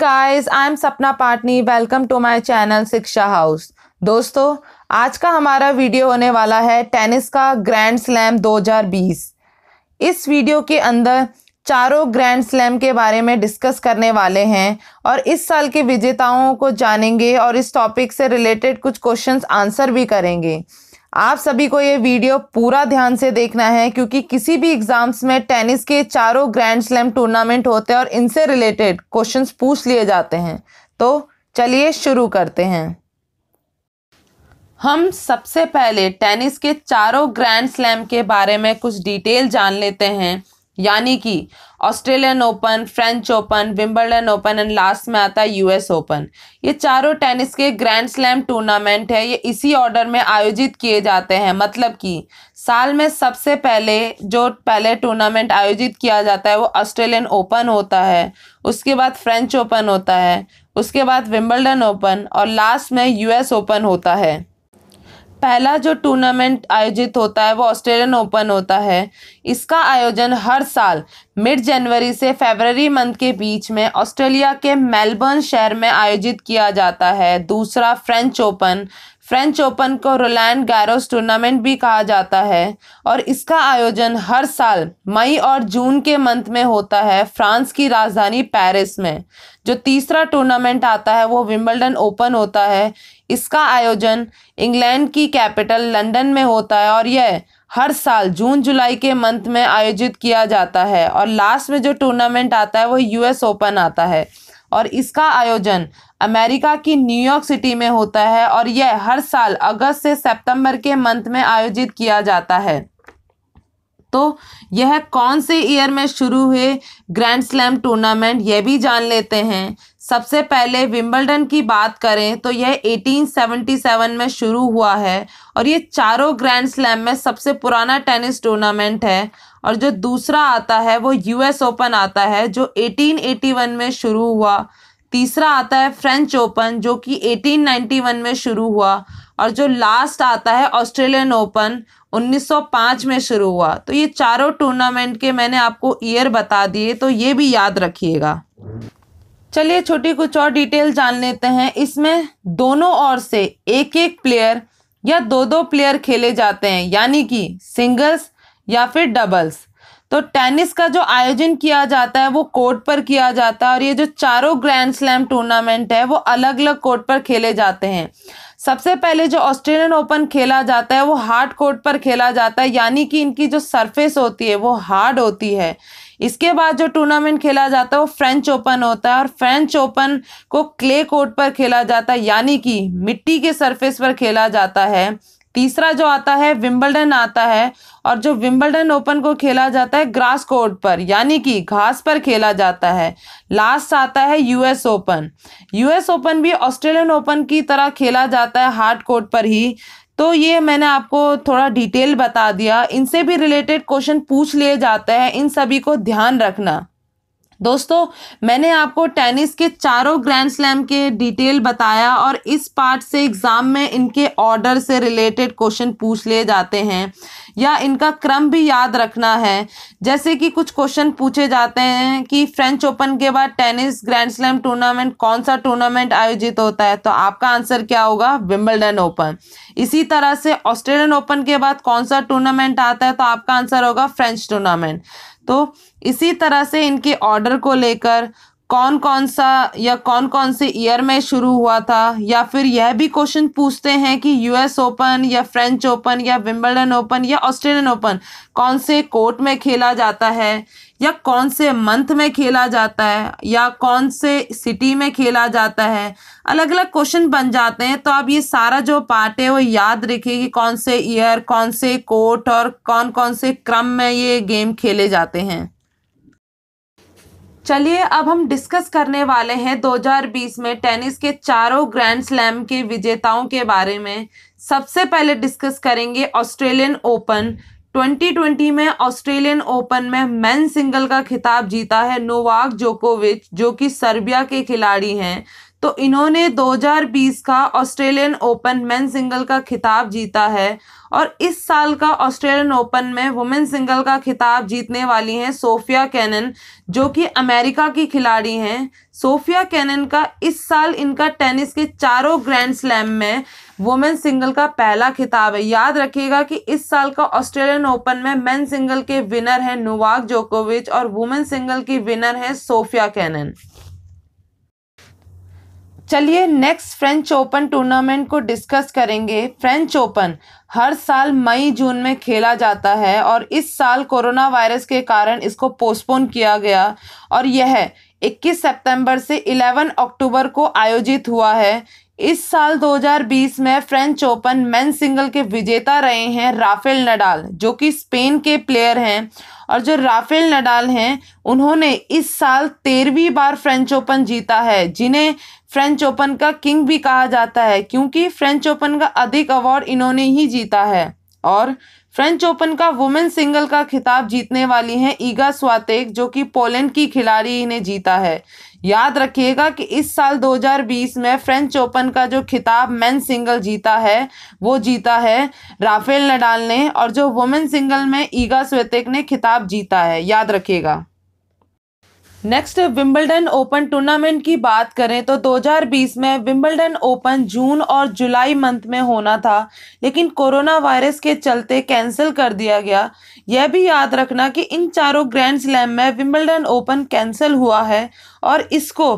guys I am Sapna Patni welcome to my channel Shiksha house दोस्तों आज का हमारा वीडियो होने वाला है टेनिस का ग्रैंड स्लैम 2020 इस वीडियो के अंदर चारों ग्रैंड स्लैम के बारे में डिस्कस करने वाले हैं और इस साल के विजेताओं को जानेंगे और इस टॉपिक से रिलेटेड कुछ क्वेश्चंस आंसर भी करेंगे आप सभी को ये वीडियो पूरा ध्यान से देखना है क्योंकि किसी भी एग्जाम्स में टेनिस के चारों ग्रैंड स्लैम टूर्नामेंट होते हैं और इनसे रिलेटेड क्वेश्चंस पूछ लिए जाते हैं तो चलिए शुरू करते हैं हम सबसे पहले टेनिस के चारों ग्रैंड स्लैम के बारे में कुछ डिटेल जान लेते हैं यानी कि Australian open French open Wimbledon open and last में आता है यूएस ओपन ये चारों टेनिस के ग्रैंड स्लैम टूर्नामेंट है ये इसी ऑर्डर में आयोजित किए जाते हैं मतलब कि साल में सबसे पहले जो पहले टूर्नामेंट आयोजित किया जाता है वो ऑस्ट्रेलियन ओपन होता है उसके बाद फ्रेंच ओपन होता है उसके बाद विम्बलडन ओपन और लास्ट में यूएस ओपन होता है पहला जो टूर्नामेंट आयोजित होता है वो ऑस्ट्रेलियन ओपन होता है इसका आयोजन हर साल मिड जनवरी से फेबररी मंथ के बीच में ऑस्ट्रेलिया के मेलबर्न शहर में आयोजित किया जाता है दूसरा फ्रेंच ओपन फ्रेंच ओपन को रोलैंड गैरोस टूर्नामेंट भी कहा जाता है और इसका आयोजन हर साल मई और जून के मंथ में होता है फ्रांस की राजधानी पेरिस में जो तीसरा टूर्नामेंट आता है वो विम्बलडन ओपन होता है इसका आयोजन इंग्लैंड की कैपिटल लंदन में होता है और यह हर साल जून जुलाई के मंथ में आयोजित किया जाता है और लास्ट में जो टूर्नामेंट आता है वो यूएस ओपन आता है और इसका आयोजन अमेरिका की न्यूयॉर्क सिटी में होता है और यह हर साल अगस्त से सितंबर के मंथ में आयोजित किया जाता है तो यह कौन से ईयर में शुरू हुए ग्रैंड स्लैम टूर्नामेंट यह भी जान लेते हैं सबसे पहले विम्बलडन की बात करें तो यह 1877 में शुरू हुआ है और ये चारों ग्रैंड स्लैम में सबसे पुराना टेनिस टूर्नामेंट है और जो दूसरा आता है वो यूएस ओपन आता है जो 1881 में शुरू हुआ तीसरा आता है फ्रेंच ओपन जो कि 1891 में शुरू हुआ और जो लास्ट आता है ऑस्ट्रेलियन ओपन 1905 में शुरू हुआ तो ये चारों टूर्नामेंट के मैंने आपको ईयर बता दिए तो ये भी याद रखिएगा चलिए छोटी कुछ और डिटेल जान लेते हैं इसमें दोनों ओर से एक एक प्लेयर या दो दो प्लेयर खेले जाते हैं यानी कि सिंगल्स या फिर डबल्स तो टेनिस का जो आयोजन किया जाता है वो कोर्ट पर किया जाता है और ये जो चारों ग्रैंड स्लैम टूर्नामेंट है वो अलग अलग कोर्ट पर खेले जाते हैं सबसे पहले जो ऑस्ट्रेलियन ओपन खेला जाता है वो हार्ड कोर्ट पर खेला जाता है यानी कि इनकी जो सरफेस होती है वो हार्ड होती है इसके बाद जो टूर्नामेंट खेला जाता है वो फ्रेंच ओपन होता है और फ्रेंच ओपन को क्ले कोर्ट पर खेला जाता है यानी कि मिट्टी के सरफेस पर खेला जाता है तीसरा जो आता है विम्बलडन आता है और जो विम्बलडन ओपन को खेला जाता है ग्रास कोर्ट पर यानी कि घास पर खेला जाता है लास्ट आता है यूएस ओपन यूएस ओपन भी ऑस्ट्रेलियन ओपन की तरह खेला जाता है हार्ड कोर्ट पर ही तो ये मैंने आपको थोड़ा डिटेल बता दिया इनसे भी रिलेटेड क्वेश्चन पूछ लिए जाते हैं इन सभी को ध्यान रखना दोस्तों मैंने आपको टेनिस के चारों ग्रैंड स्लैम के डिटेल बताया और इस पार्ट से एग्ज़ाम में इनके ऑर्डर से रिलेटेड क्वेश्चन पूछ लिए जाते हैं या इनका क्रम भी याद रखना है जैसे कि कुछ क्वेश्चन पूछे जाते हैं कि फ्रेंच ओपन के बाद टेनिस ग्रैंड स्लैम टूर्नामेंट कौन सा टूर्नामेंट आयोजित होता है तो आपका आंसर क्या होगा विम्बलडन ओपन इसी तरह से ऑस्ट्रेलियन ओपन के बाद कौन सा टूर्नामेंट आता है तो आपका आंसर होगा फ्रेंच टूर्नामेंट तो इसी तरह से इनके ऑर्डर को लेकर कौन कौन सा या कौन कौन से ईयर में शुरू हुआ था या फिर यह भी क्वेश्चन पूछते हैं कि यूएस ओपन या फ्रेंच ओपन या विम्बलडन ओपन या ऑस्ट्रेलियन ओपन कौन से कोर्ट में खेला जाता है या कौन से मंथ में खेला जाता है या कौन से सिटी में खेला जाता है अलग अलग क्वेश्चन बन जाते हैं तो आप ये सारा जो पार्ट है वो याद रखिए कि कौन से ईयर कौन से कोर्ट और कौन कौन से क्रम में ये गेम खेले जाते हैं चलिए अब हम डिस्कस करने वाले हैं 2020 में टेनिस के चारों ग्रैंड स्लैम के विजेताओं के बारे में सबसे पहले डिस्कस करेंगे ऑस्ट्रेलियन ओपन 2020 में ऑस्ट्रेलियन ओपन में मेन सिंगल का खिताब जीता है नोवाक जोकोविच जो कि सर्बिया के खिलाड़ी हैं तो इन्होंने 2020 का ऑस्ट्रेलियन ओपन मेन सिंगल का खिताब जीता है और इस साल का ऑस्ट्रेलियन ओपन में वुमेन सिंगल का खिताब जीतने वाली हैं सोफिया कैनन जो कि अमेरिका की खिलाड़ी हैं सोफिया कैनन का इस साल इनका टेनिस के चारों ग्रैंड स्लैम में वुमेन सिंगल का पहला खिताब है याद रखिएगा कि इस साल का ऑस्ट्रेलियन ओपन में मेन सिंगल के विनर हैं नोवाक जोकोविच और वुमेन सिंगल की विनर हैं सोफिया कैनन चलिए नेक्स्ट फ्रेंच ओपन टूर्नामेंट को डिस्कस करेंगे फ्रेंच ओपन हर साल मई जून में खेला जाता है और इस साल कोरोना वायरस के कारण इसको पोस्टपोन किया गया और यह 21 सितंबर से 11 अक्टूबर को आयोजित हुआ है इस साल 2020 में फ्रेंच ओपन मेन सिंगल के विजेता रहे हैं राफेल नडाल जो कि स्पेन के प्लेयर हैं और जो राफेल नडाल हैं उन्होंने इस साल तेरहवीं बार फ्रेंच ओपन जीता है जिन्हें फ्रेंच ओपन का किंग भी कहा जाता है क्योंकि फ्रेंच ओपन का अधिक अवार्ड इन्होंने ही जीता है और फ्रेंच ओपन का वुमेन सिंगल का खिताब जीतने वाली हैं ईगा स्वातेक जो कि पोलैंड की खिलाड़ी ने जीता है याद रखिएगा कि इस साल 2020 में फ्रेंच ओपन का जो खिताब मेन सिंगल जीता है वो जीता है राफेल नडाल ने और जो वुमेन सिंगल में ईगा स्वेतेक ने खिताब जीता है याद रखिएगा नेक्स्ट विंबलडन ओपन टूर्नामेंट की बात करें तो 2020 में विंबलडन ओपन जून और जुलाई मंथ में होना था लेकिन कोरोना वायरस के चलते कैंसिल कर दिया गया यह भी याद रखना कि इन चारों ग्रैंड स्लैम में विंबलडन ओपन कैंसिल हुआ है और इसको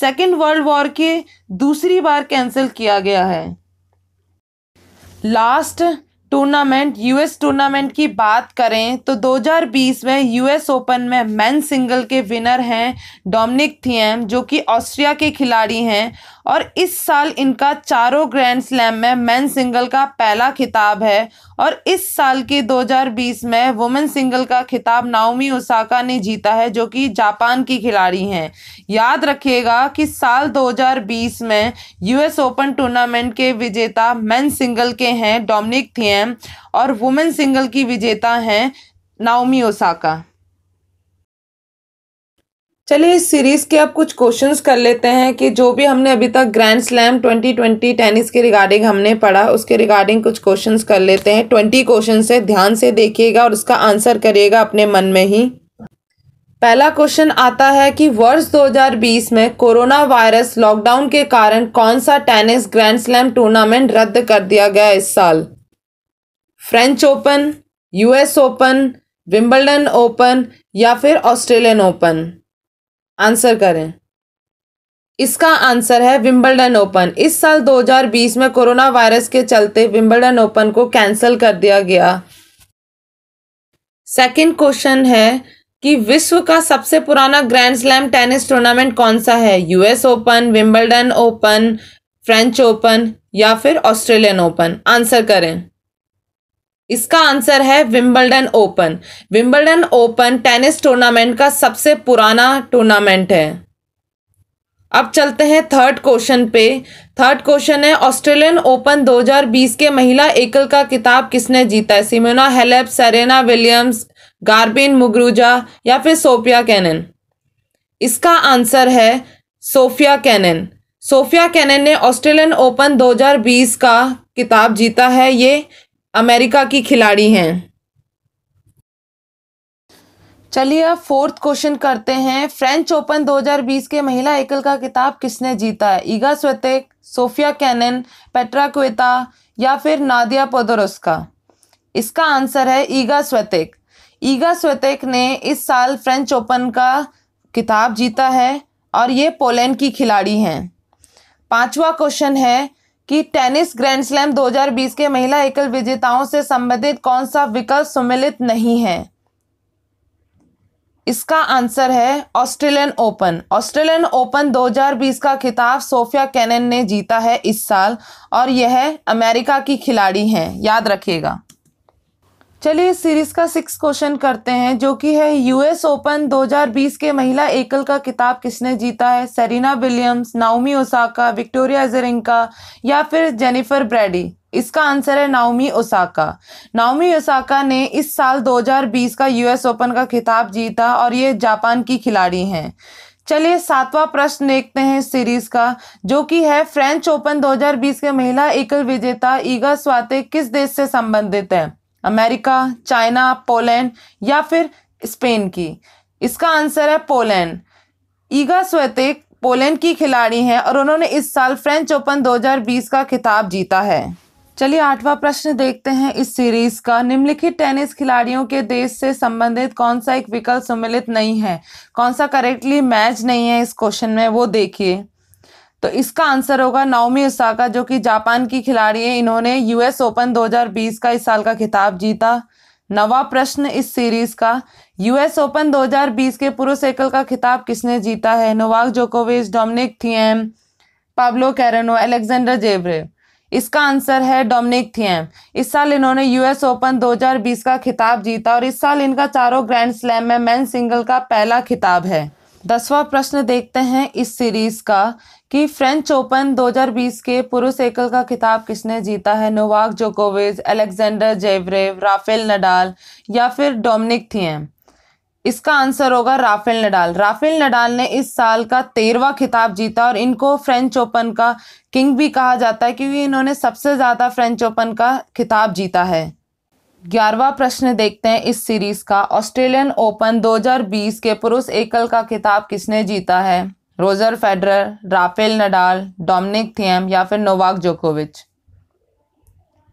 सेकेंड वर्ल्ड वॉर के दूसरी बार कैंसिल किया गया है लास्ट टूर्नामेंट यूएस टूर्नामेंट की बात करें तो 2020 में यूएस ओपन में मेन सिंगल के विनर हैं डोमिनिक थिएम जो कि ऑस्ट्रिया के खिलाड़ी हैं और इस साल इनका चारों ग्रैंड स्लैम में मेन सिंगल का पहला खिताब है और इस साल के 2020 में वुमेन सिंगल का खिताब नाओमी ओसाका ने जीता है जो कि जापान की खिलाड़ी हैं याद रखिएगा कि साल 2020 में यूएस ओपन टूर्नामेंट के विजेता मेन सिंगल के हैं डोमिनिक थियम और वुमेन सिंगल की विजेता हैं नाओमी ओसाका चलिए इस सीरीज़ के अब कुछ क्वेश्चंस कर लेते हैं कि जो भी हमने अभी तक ग्रैंड स्लैम 2020 टेनिस के रिगार्डिंग हमने पढ़ा उसके रिगार्डिंग कुछ क्वेश्चंस कर लेते हैं ट्वेंटी क्वेश्चन है ध्यान से देखिएगा और उसका आंसर करिएगा अपने मन में ही पहला क्वेश्चन आता है कि वर्ष 2020 में कोरोना वायरस लॉकडाउन के कारण कौन सा टेनिस ग्रैंड स्लैम टूर्नामेंट रद्द कर दिया गया इस साल French open US open Wimbledon open या फिर ऑस्ट्रेलियन ओपन आंसर करें इसका आंसर है विम्बलडन ओपन इस साल 2020 में कोरोना वायरस के चलते विंबलडन ओपन को कैंसिल कर दिया गया सेकंड क्वेश्चन है कि विश्व का सबसे पुराना ग्रैंड स्लैम टेनिस टूर्नामेंट कौन सा है US open Wimbledon open French open या फिर ऑस्ट्रेलियन ओपन आंसर करें इसका आंसर है Wimbledon open Wimbledon open tennis tournament का सबसे पुराना टूर्नामेंट है अब चलते हैं थर्ड क्वेश्चन पे थर्ड क्वेश्चन है ऑस्ट्रेलियन ओपन 2020 के महिला एकल का किताब किसने जीता है Simona Halep Serena Williams Garbine Muguruza या फिर सोफिया कैनन इसका आंसर है सोफिया कैनन सोफिया कैनन ने ऑस्ट्रेलियन ओपन 2020 का किताब जीता है ये अमेरिका की खिलाड़ी हैं चलिए अब फोर्थ क्वेश्चन करते हैं फ्रेंच ओपन 2020 के महिला एकल का किताब किसने जीता है Iga Swiatek Sofia Kenin Petra Kvitova या फिर नादिया पोदोरस्का इसका आंसर है ईगा स्वेतिक ईगा स्वेतिक ने इस साल फ्रेंच ओपन का किताब जीता है और ये पोलैंड की खिलाड़ी हैं पांचवा क्वेश्चन है कि टेनिस ग्रैंड स्लैम 2020 के महिला एकल विजेताओं से संबंधित कौन सा विकल्प सम्मिलित नहीं है इसका आंसर है ऑस्ट्रेलियन ओपन ऑस्ट्रेलियन ओपन 2020 का खिताब सोफिया कैनन ने जीता है इस साल और यह अमेरिका की खिलाड़ी हैं याद रखिएगा चलिए इस सीरीज का सिक्स क्वेश्चन करते हैं जो कि है यूएस ओपन 2020 के महिला एकल का किताब किसने जीता है Serena Williams Naomi Osaka Victoria Azarenka या फिर जेनिफर ब्रैडी इसका आंसर है नाउमी ओसाका नाउमी ओसाका ने इस साल 2020 का यूएस ओपन का खिताब जीता और ये जापान की खिलाड़ी हैं चलिए सातवां प्रश्न देखते हैं सीरीज का जो कि है फ्रेंच ओपन 2020 के महिला एकल विजेता ईगा स्वाते किस देश से संबंधित है अमेरिका चाइना पोलैंड या फिर स्पेन की इसका आंसर है पोलैंड ईगा स्वेतिक पोलैंड की खिलाड़ी हैं और उन्होंने इस साल फ्रेंच ओपन 2020 का खिताब जीता है चलिए आठवां प्रश्न देखते हैं इस सीरीज का निम्नलिखित टेनिस खिलाड़ियों के देश से संबंधित कौन सा एक विकल्प सम्मिलित नहीं है कौन सा करेक्टली मैच नहीं है इस क्वेश्चन में वो देखिए तो इसका आंसर होगा नाओमी उसाका जो कि जापान की खिलाड़ी हैं इन्होंने यूएस ओपन 2020 का इस साल का खिताब जीता नवा प्रश्न इस सीरीज का यूएस ओपन 2020 के पुरुष एकल का खिताब किसने जीता है नोवाक जोकोविच Dominic Thiem Pablo Carreno Alexander Zverev इसका आंसर है डोमिनिक थिएम इस साल इन्होंने यूएस ओपन 2020 का खिताब जीता और इस साल इनका चारों ग्रैंड स्लैम में मैन सिंगल का पहला खिताब है दसवां प्रश्न देखते हैं इस सीरीज का कि फ्रेंच ओपन 2020 के पुरुष एकल का खिताब किसने जीता है नोवाक जोकोविज अलेक्जेंडर जेवरेव राफेल नडाल या फिर डोमिनिक थी इसका आंसर होगा राफेल नडाल राफेल नडाल ने इस साल का तेरहवा खिताब जीता और इनको फ्रेंच ओपन का किंग भी कहा जाता है क्योंकि इन्होंने सबसे ज़्यादा फ्रेंच ओपन का खिताब जीता है ग्यारहवा प्रश्न देखते हैं इस सीरीज का ऑस्ट्रेलियन ओपन 2020 के पुरुष एकल का खिताब किसने जीता है Roger Federer Rafael Nadal Dominic Thiem या फिर नोवाक जोकोविच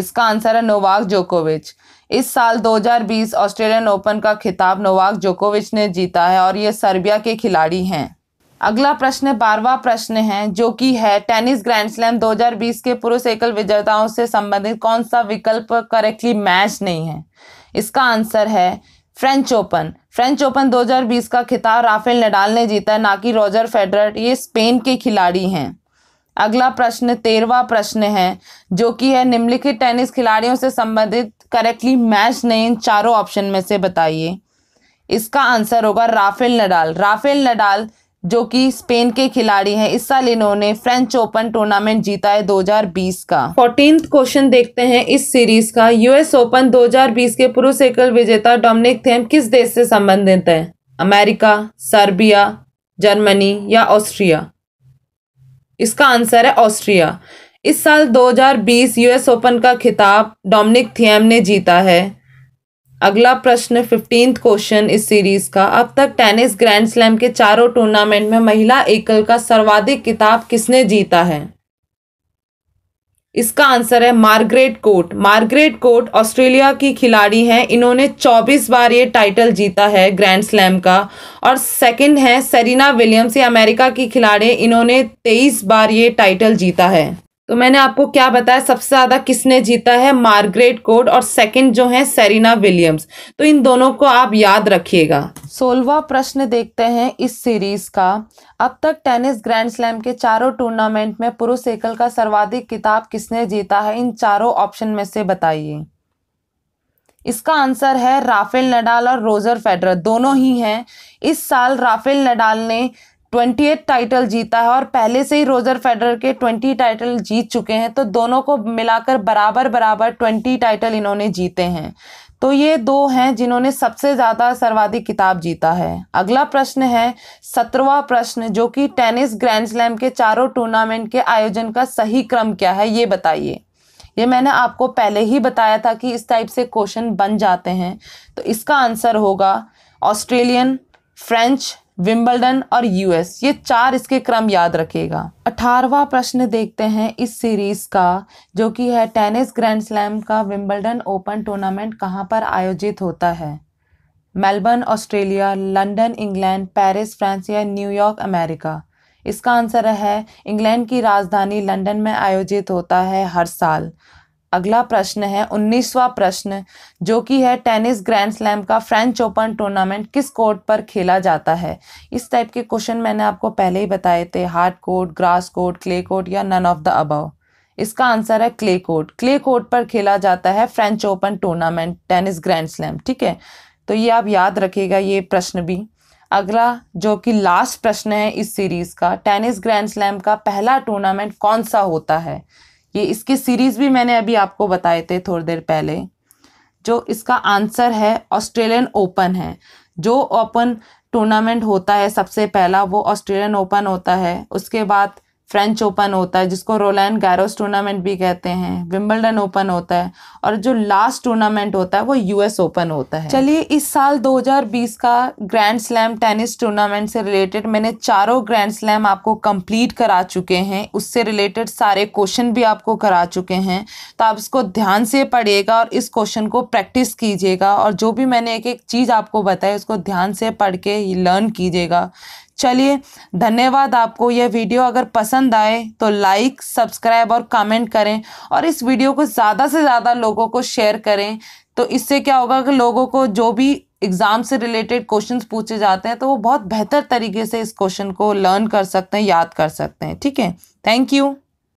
इसका आंसर है नोवाक जोकोविच इस साल 2020 ऑस्ट्रेलियन ओपन का खिताब नोवाक जोकोविच ने जीता है और ये सर्बिया के खिलाड़ी हैं अगला प्रश्न बारवा प्रश्न है जो कि है टेनिस ग्रैंड स्लैम 2020 के पुरुष एकल विजेताओं से संबंधित कौन सा विकल्प करेक्टली मैच नहीं है इसका आंसर है फ्रेंच ओपन फ्रेंच ओपन 2020 का खिताब राफेल नडाल ने जीता ना कि रोजर फेडरर ये स्पेन के खिलाड़ी हैं अगला प्रश्न तेरवा प्रश्न है जो कि है निम्नलिखित टेनिस खिलाड़ियों से संबंधित करेक्टली मैच नहीं इन चारों ऑप्शन में से बताइए इसका आंसर होगा राफेल नडाल राफेल नडाल जो कि स्पेन के खिलाड़ी हैं इस साल इन्होंने फ्रेंच ओपन टूर्नामेंट जीता है 2020 का फोर्टीन क्वेश्चन देखते हैं इस सीरीज का यूएस ओपन 2020 के पुरुष एकल विजेता डोमिनिक थेम किस देश से संबंधित है अमेरिका सर्बिया जर्मनी या ऑस्ट्रिया इसका आंसर है ऑस्ट्रिया इस साल 2020 यूएस ओपन का खिताब डोमिनिक थियम ने जीता है अगला प्रश्न फिफ्टींथ क्वेश्चन इस सीरीज का अब तक टेनिस ग्रैंड स्लैम के चारों टूर्नामेंट में महिला एकल का सर्वाधिक किताब किसने जीता है इसका आंसर है Margaret Court Margaret Court Australia की खिलाड़ी हैं इन्होंने 24 बार ये टाइटल जीता है ग्रैंड स्लैम का और सेकंड है सेरिना विलियम्स ये अमेरिका की खिलाड़ी इन्होंने 23 बार ये टाइटल जीता है तो मैंने आपको क्या बताया सबसे ज़्यादा किसने जीता है मार्गरेट कोड और सेकंड जो है सेरिना विलियम्स तो इन दोनों को आप याद रखिएगा सोलवा प्रश्न देखते हैं इस सीरीज का अब तक टेनिस ग्रैंड स्लैम के चारों टूर्नामेंट में पुरुष एकल का सर्वाधिक किताब किसने जीता है इन चारों ऑप्शन में से बताइए इसका आंसर है राफेल नडाल और रोजर फेडरर दोनों ही हैं इस साल राफेल नडाल ने ट्वेंटी एट टाइटल जीता है और पहले से ही रोजर फेडरर के ट्वेंटी टाइटल जीत चुके हैं तो दोनों को मिलाकर बराबर बराबर ट्वेंटी टाइटल इन्होंने जीते हैं तो ये दो हैं जिन्होंने सबसे ज़्यादा सर्वाधिक किताब जीता है अगला प्रश्न है सत्रवा प्रश्न जो कि टेनिस ग्रैंड स्लैम के चारों टूर्नामेंट के आयोजन का सही क्रम क्या है ये बताइए ये मैंने आपको पहले ही बताया था कि इस टाइप से क्वेश्चन बन जाते हैं तो इसका आंसर होगा ऑस्ट्रेलियन फ्रेंच विम्बलडन और यूएस ये चार इसके क्रम याद रखेगा अठारवा प्रश्न देखते हैं इस सीरीज का जो कि है टेनिस ग्रैंड स्लैम का विम्बलडन ओपन टूर्नामेंट कहाँ पर आयोजित होता है Melbourne Australia London England Paris France या न्यूयॉर्क अमेरिका इसका आंसर है इंग्लैंड की राजधानी लंदन में आयोजित होता है हर साल अगला प्रश्न है उन्नीसवा प्रश्न जो कि है टेनिस ग्रैंड स्लैम का फ्रेंच ओपन टूर्नामेंट किस कोर्ट पर खेला जाता है इस टाइप के क्वेश्चन मैंने आपको पहले ही बताए थे hard court grass court clay court या नन ऑफ द अबव इसका आंसर है क्ले कोर्ट क्ले कोर्ट पर खेला जाता है French open tournament tennis grand slam ठीक है तो ये आप याद रखिएगा ये प्रश्न भी अगला जो कि लास्ट प्रश्न है इस सीरीज़ का टेनिस ग्रैंड स्लैम का पहला टूर्नामेंट कौन सा होता है ये इसके सीरीज़ भी मैंने अभी आपको बताए थे थोड़ी देर पहले जो इसका आंसर है ऑस्ट्रेलियन ओपन है जो ओपन टूर्नामेंट होता है सबसे पहला वो ऑस्ट्रेलियन ओपन होता है उसके बाद फ्रेंच ओपन होता है जिसको रोलैंड गैरोस टूर्नामेंट भी कहते हैं विम्बलडन ओपन होता है और जो लास्ट टूर्नामेंट होता है वो यूएस ओपन होता है चलिए इस साल 2020 का ग्रैंड स्लैम टेनिस टूर्नामेंट से रिलेटेड मैंने चारों ग्रैंड स्लैम आपको कंप्लीट करा चुके हैं उससे रिलेटेड सारे क्वेश्चन भी आपको करा चुके हैं तो आप इसको ध्यान से पढ़िएगा और इस क्वेश्चन को प्रैक्टिस कीजिएगा और जो भी मैंने एक एक चीज़ आपको बताई उसको ध्यान से पढ़ के लर्न कीजिएगा चलिए धन्यवाद आपको यह वीडियो अगर पसंद आए तो लाइक सब्सक्राइब और कमेंट करें और इस वीडियो को ज़्यादा से ज़्यादा लोगों को शेयर करें तो इससे क्या होगा कि लोगों को जो भी एग्ज़ाम से रिलेटेड क्वेश्चंस पूछे जाते हैं तो वो बहुत बेहतर तरीके से इस क्वेश्चन को लर्न कर सकते हैं याद कर सकते हैं ठीक है थैंक यू